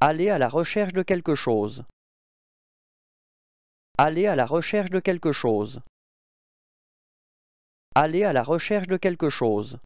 Aller à la recherche de quelque chose. Aller à la recherche de quelque chose. Aller à la recherche de quelque chose.